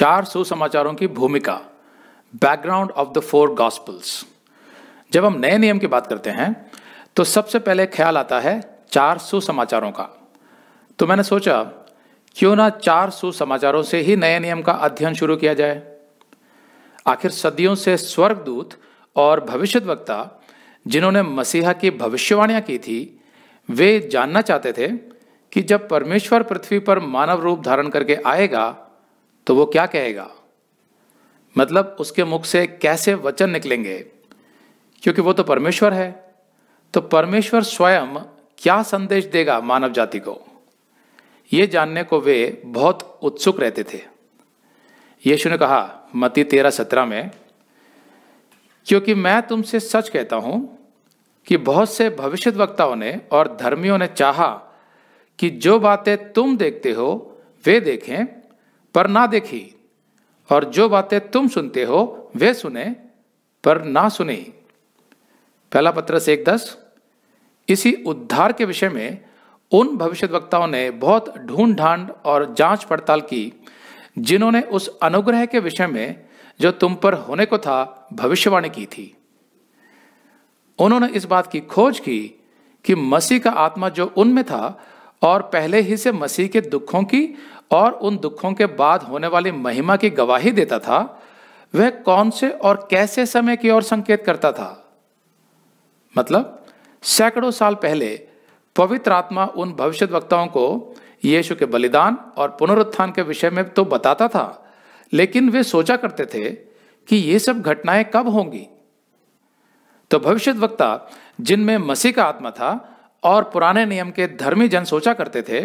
चार सुसमाचारों की भूमिका background of the four gospels जब हम नए नियम की बात करते हैं तो सबसे पहले ख्याल आता है चार सुसमाचारों का तो मैंने सोचा क्यों ना चार सुसमाचारों से ही नए नियम का अध्ययन शुरू किया जाए आखिर सदियों से स्वर्गदूत और भविष्य वक्ता जिन्होंने मसीहा की भविष्यवाणियां की थी वे जानना चाहते थे कि जब परमेश्वर पृथ्वी पर मानव रूप धारण करके आएगा तो वो क्या कहेगा मतलब उसके मुख से कैसे वचन निकलेंगे क्योंकि वो तो परमेश्वर है तो परमेश्वर स्वयं क्या संदेश देगा मानव जाति को ये जानने को वे बहुत उत्सुक रहते थे यीशु ने कहा मती तेरह सत्रह में क्योंकि मैं तुमसे सच कहता हूं कि बहुत से भविष्य वक्ताओं ने और धर्मियों ने चाहा कि जो बातें तुम देखते हो वे देखें पर ना देखी और जो बातें तुम सुनते हो वे सुने पर ना सुने पहला से एक दस इसी उद्धार के विषय में उन वक्ताओं ने बहुत ढूंढ ढांड और जांच पड़ताल की जिन्होंने उस अनुग्रह के विषय में जो तुम पर होने को था भविष्यवाणी की थी उन्होंने इस बात की खोज की कि मसीह का आत्मा जो उनमें था और पहले ही से मसीह के दुखों की और उन दुखों के बाद होने वाली महिमा की गवाही देता था वह कौन से और कैसे समय की ओर संकेत करता था मतलब सैकड़ों साल पहले पवित्र आत्मा उन भविष्य वक्ताओं को यीशु के बलिदान और पुनरुत्थान के विषय में तो बताता था लेकिन वे सोचा करते थे कि ये सब घटनाएं कब होंगी तो भविष्य वक्ता जिनमें मसीह का आत्मा था और पुराने नियम के धर्मी जन सोचा करते थे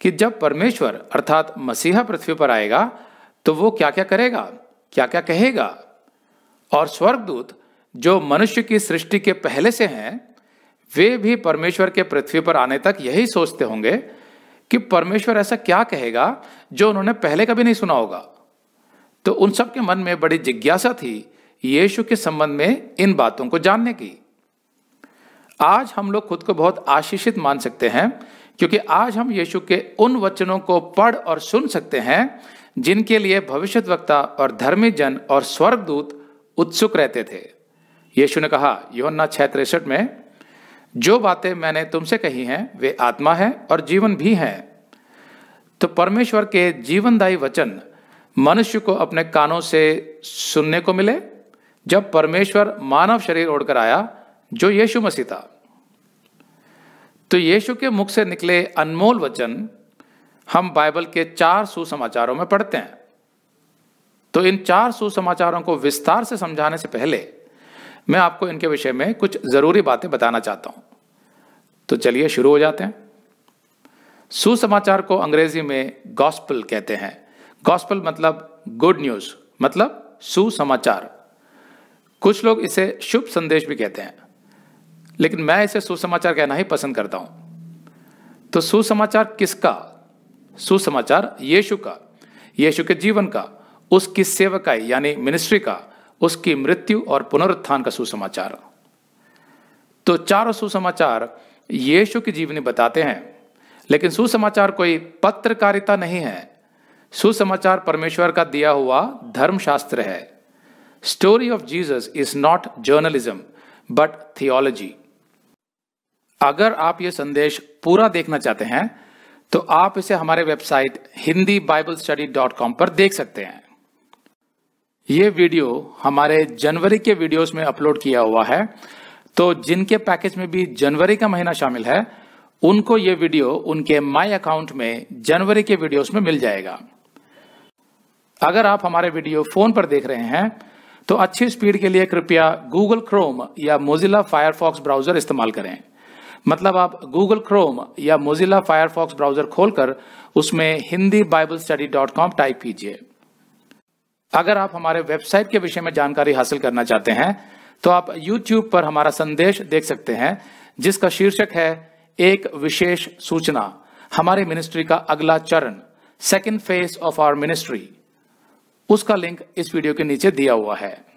कि जब परमेश्वर अर्थात मसीहा पृथ्वी पर आएगा तो वो क्या क्या करेगा क्या क्या कहेगा और स्वर्गदूत जो मनुष्य की सृष्टि के पहले से हैं वे भी परमेश्वर के पृथ्वी पर आने तक यही सोचते होंगे कि परमेश्वर ऐसा क्या कहेगा जो उन्होंने पहले कभी नहीं सुना होगा तो उन सब के मन में बड़ी जिज्ञासा थी यीशु के संबंध में इन बातों को जानने की आज हम लोग खुद को बहुत आशीषित मान सकते हैं क्योंकि आज हम यीशु के उन वचनों को पढ़ और सुन सकते हैं जिनके लिए भविष्य वक्ता और धर्मी जन और स्वर्गदूत उत्सुक रहते थे यीशु ने कहा योन्ना छह तिरसठ में जो बातें मैंने तुमसे कही हैं वे आत्मा है और जीवन भी हैं तो परमेश्वर के जीवनदायी वचन मनुष्य को अपने कानों से सुनने को मिले जब परमेश्वर मानव शरीर ओढ़कर आया जो यीशु मसीह था तो यीशु के मुख से निकले अनमोल वचन हम बाइबल के चार सुसमाचारों में पढ़ते हैं तो इन चार सुसमाचारों को विस्तार से समझाने से पहले मैं आपको इनके विषय में कुछ ज़रूरी बातें बताना चाहता हूं तो चलिए शुरू हो जाते हैं सुसमाचार को अंग्रेजी में गॉस्पल कहते हैं गॉस्पल मतलब गुड न्यूज़ मतलब सुसमाचार कुछ लोग इसे शुभ संदेश भी कहते हैं लेकिन मैं इसे सुसमाचार कहना ही पसंद करता हूं तो सुसमाचार किसका सुसमाचार यीशु का यीशु के जीवन का उसकी सेवकाई यानी मिनिस्ट्री का उसकी मृत्यु और पुनरुत्थान का सुसमाचार तो चारों सुसमाचार यीशु की जीवनी बताते हैं लेकिन सुसमाचार कोई पत्रकारिता नहीं है सुसमाचार परमेश्वर का दिया हुआ धर्मशास्त्र है story of Jesus is not journalism but theology अगर आप ये संदेश पूरा देखना चाहते हैं तो आप इसे हमारे website Hindi Bible study dot com पर देख सकते हैं ये वीडियो हमारे जनवरी के वीडियोस में अपलोड किया हुआ है तो जिनके पैकेज में भी जनवरी का महीना शामिल है उनको ये वीडियो उनके माई अकाउंट में जनवरी के वीडियोस में मिल जाएगा अगर आप हमारे वीडियो फोन पर देख रहे हैं तो अच्छी स्पीड के लिए कृपया गूगल क्रोम या मोजिला फायरफॉक्स ब्राउजर इस्तेमाल करें मतलब आप गूगल क्रोम या मोजिला फायरफॉक्स ब्राउजर खोलकर उसमें Hindi Bible study dot com type कीजिए अगर आप हमारे वेबसाइट के विषय में जानकारी हासिल करना चाहते हैं तो आप यूट्यूब पर हमारा संदेश देख सकते हैं जिसका शीर्षक है एक विशेष सूचना हमारे मिनिस्ट्री का अगला चरण second phase of our ministry उसका लिंक इस वीडियो के नीचे दिया हुआ है